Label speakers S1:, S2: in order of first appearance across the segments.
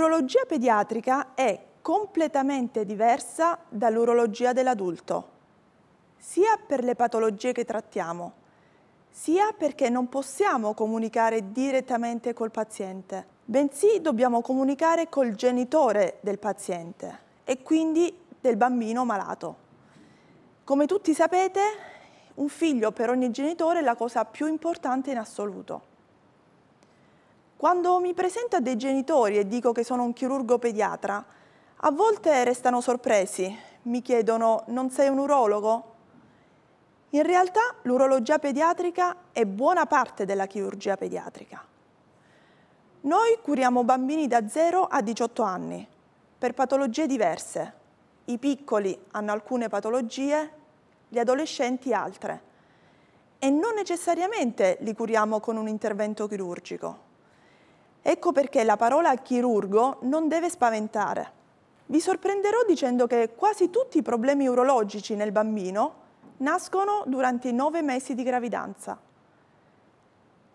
S1: L'urologia pediatrica è completamente diversa dall'urologia dell'adulto, sia per le patologie che trattiamo, sia perché non possiamo comunicare direttamente col paziente, bensì dobbiamo comunicare col genitore del paziente e quindi del bambino malato. Come tutti sapete, un figlio per ogni genitore è la cosa più importante in assoluto. Quando mi presento a dei genitori e dico che sono un chirurgo pediatra, a volte restano sorpresi, mi chiedono non sei un urologo? In realtà l'urologia pediatrica è buona parte della chirurgia pediatrica. Noi curiamo bambini da 0 a 18 anni per patologie diverse. I piccoli hanno alcune patologie, gli adolescenti altre. E non necessariamente li curiamo con un intervento chirurgico. Ecco perché la parola chirurgo non deve spaventare. Vi sorprenderò dicendo che quasi tutti i problemi urologici nel bambino nascono durante i nove mesi di gravidanza.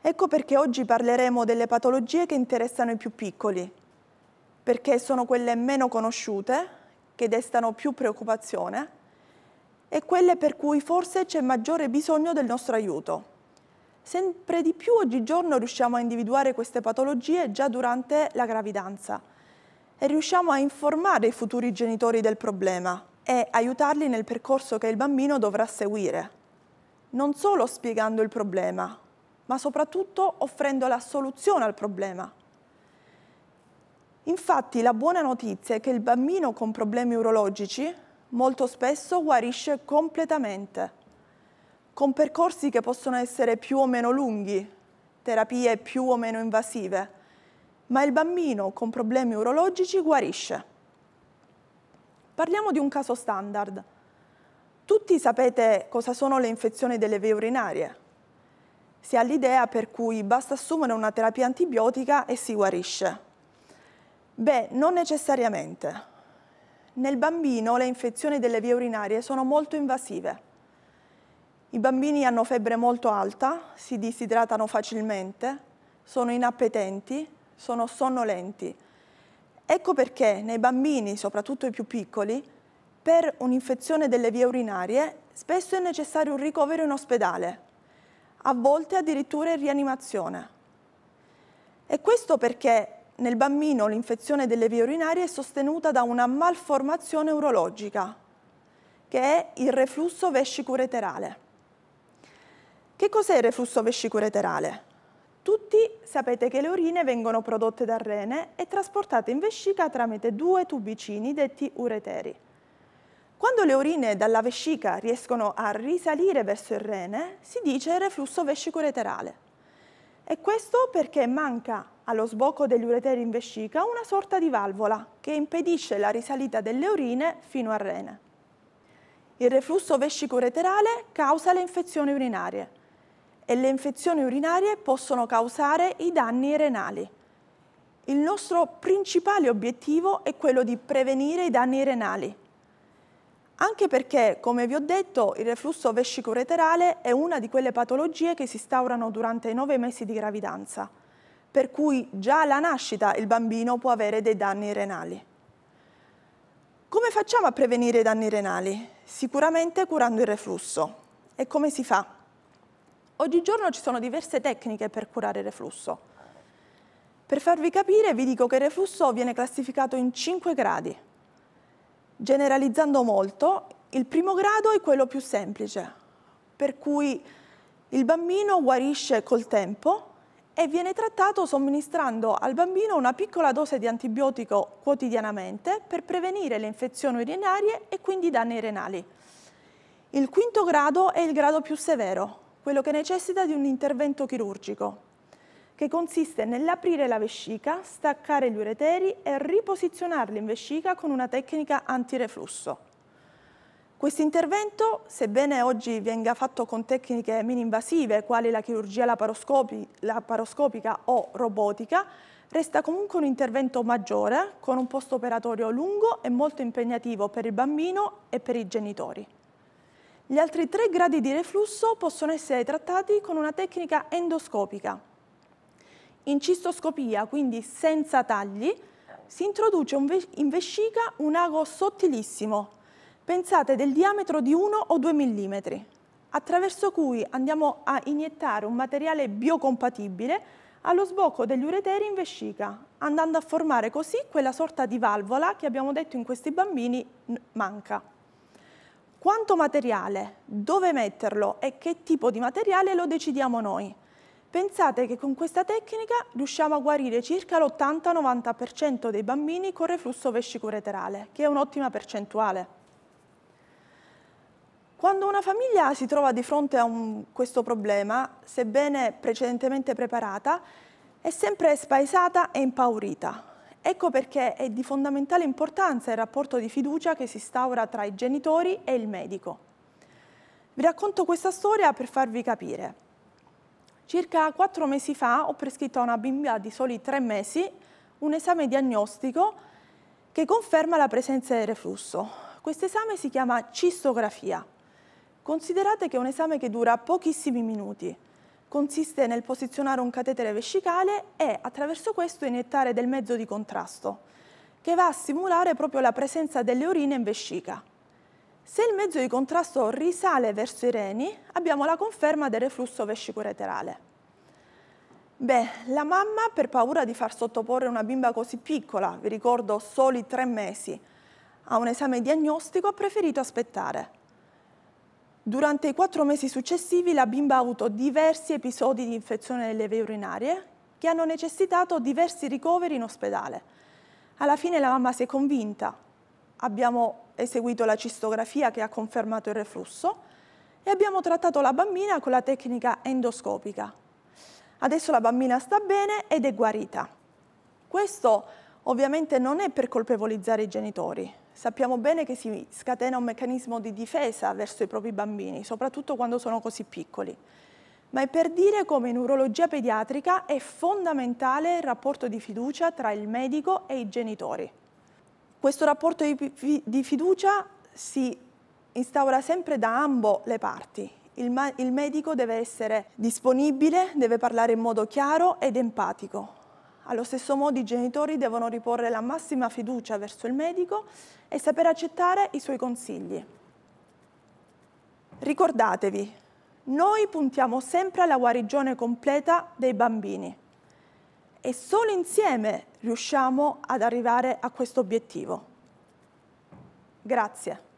S1: Ecco perché oggi parleremo delle patologie che interessano i più piccoli, perché sono quelle meno conosciute, che destano più preoccupazione, e quelle per cui forse c'è maggiore bisogno del nostro aiuto. Sempre di più oggigiorno riusciamo a individuare queste patologie già durante la gravidanza e riusciamo a informare i futuri genitori del problema e aiutarli nel percorso che il bambino dovrà seguire, non solo spiegando il problema, ma soprattutto offrendo la soluzione al problema. Infatti la buona notizia è che il bambino con problemi urologici molto spesso guarisce completamente con percorsi che possono essere più o meno lunghi, terapie più o meno invasive, ma il bambino con problemi urologici guarisce. Parliamo di un caso standard. Tutti sapete cosa sono le infezioni delle vie urinarie. Si ha l'idea per cui basta assumere una terapia antibiotica e si guarisce. Beh, non necessariamente. Nel bambino le infezioni delle vie urinarie sono molto invasive i bambini hanno febbre molto alta, si disidratano facilmente, sono inappetenti, sono sonnolenti. Ecco perché nei bambini, soprattutto i più piccoli, per un'infezione delle vie urinarie spesso è necessario un ricovero in ospedale, a volte addirittura in rianimazione. E questo perché nel bambino l'infezione delle vie urinarie è sostenuta da una malformazione urologica, che è il reflusso vescico ureterale. Che cos'è il reflusso vescico-ureterale? Tutti sapete che le urine vengono prodotte dal rene e trasportate in vescica tramite due tubicini detti ureteri. Quando le urine dalla vescica riescono a risalire verso il rene, si dice reflusso vescico-ureterale. E questo perché manca allo sbocco degli ureteri in vescica una sorta di valvola che impedisce la risalita delle urine fino al rene. Il reflusso vescico-ureterale causa le infezioni urinarie e le infezioni urinarie possono causare i danni renali. Il nostro principale obiettivo è quello di prevenire i danni renali, anche perché, come vi ho detto, il reflusso vescico reterale è una di quelle patologie che si instaurano durante i nove mesi di gravidanza, per cui già alla nascita il bambino può avere dei danni renali. Come facciamo a prevenire i danni renali? Sicuramente curando il reflusso. E come si fa? Oggigiorno ci sono diverse tecniche per curare il reflusso. Per farvi capire vi dico che il reflusso viene classificato in 5 gradi. Generalizzando molto, il primo grado è quello più semplice, per cui il bambino guarisce col tempo e viene trattato somministrando al bambino una piccola dose di antibiotico quotidianamente per prevenire le infezioni urinarie e quindi i danni renali. Il quinto grado è il grado più severo, quello che necessita di un intervento chirurgico, che consiste nell'aprire la vescica, staccare gli ureteri e riposizionarli in vescica con una tecnica antireflusso. Questo intervento, sebbene oggi venga fatto con tecniche mini-invasive, quali la chirurgia laparoscopi, laparoscopica o robotica, resta comunque un intervento maggiore, con un post operatorio lungo e molto impegnativo per il bambino e per i genitori. Gli altri tre gradi di reflusso possono essere trattati con una tecnica endoscopica. In cistoscopia, quindi senza tagli, si introduce in vescica un ago sottilissimo, pensate del diametro di 1 o 2 mm, attraverso cui andiamo a iniettare un materiale biocompatibile allo sbocco degli ureteri in vescica, andando a formare così quella sorta di valvola che abbiamo detto in questi bambini manca. Quanto materiale, dove metterlo e che tipo di materiale lo decidiamo noi. Pensate che con questa tecnica riusciamo a guarire circa l'80-90% dei bambini con reflusso vescicoreterale, che è un'ottima percentuale. Quando una famiglia si trova di fronte a un, questo problema, sebbene precedentemente preparata, è sempre spaesata e impaurita. Ecco perché è di fondamentale importanza il rapporto di fiducia che si instaura tra i genitori e il medico. Vi racconto questa storia per farvi capire. Circa quattro mesi fa ho prescritto a una bimba di soli tre mesi un esame diagnostico che conferma la presenza di reflusso. Questo esame si chiama cistografia. Considerate che è un esame che dura pochissimi minuti consiste nel posizionare un catetere vescicale e attraverso questo iniettare del mezzo di contrasto, che va a simulare proprio la presenza delle urine in vescica. Se il mezzo di contrasto risale verso i reni, abbiamo la conferma del reflusso vescicoreterale. Beh, la mamma per paura di far sottoporre una bimba così piccola, vi ricordo soli tre mesi, a un esame diagnostico ha preferito aspettare. Durante i quattro mesi successivi la bimba ha avuto diversi episodi di infezione delle vie urinarie che hanno necessitato diversi ricoveri in ospedale. Alla fine la mamma si è convinta, abbiamo eseguito la cistografia che ha confermato il reflusso e abbiamo trattato la bambina con la tecnica endoscopica. Adesso la bambina sta bene ed è guarita. Questo ovviamente non è per colpevolizzare i genitori, sappiamo bene che si scatena un meccanismo di difesa verso i propri bambini, soprattutto quando sono così piccoli. Ma è per dire come in urologia pediatrica è fondamentale il rapporto di fiducia tra il medico e i genitori. Questo rapporto di fiducia si instaura sempre da ambo le parti. Il, il medico deve essere disponibile, deve parlare in modo chiaro ed empatico, allo stesso modo i genitori devono riporre la massima fiducia verso il medico e saper accettare i suoi consigli. Ricordatevi, noi puntiamo sempre alla guarigione completa dei bambini e solo insieme riusciamo ad arrivare a questo obiettivo. Grazie.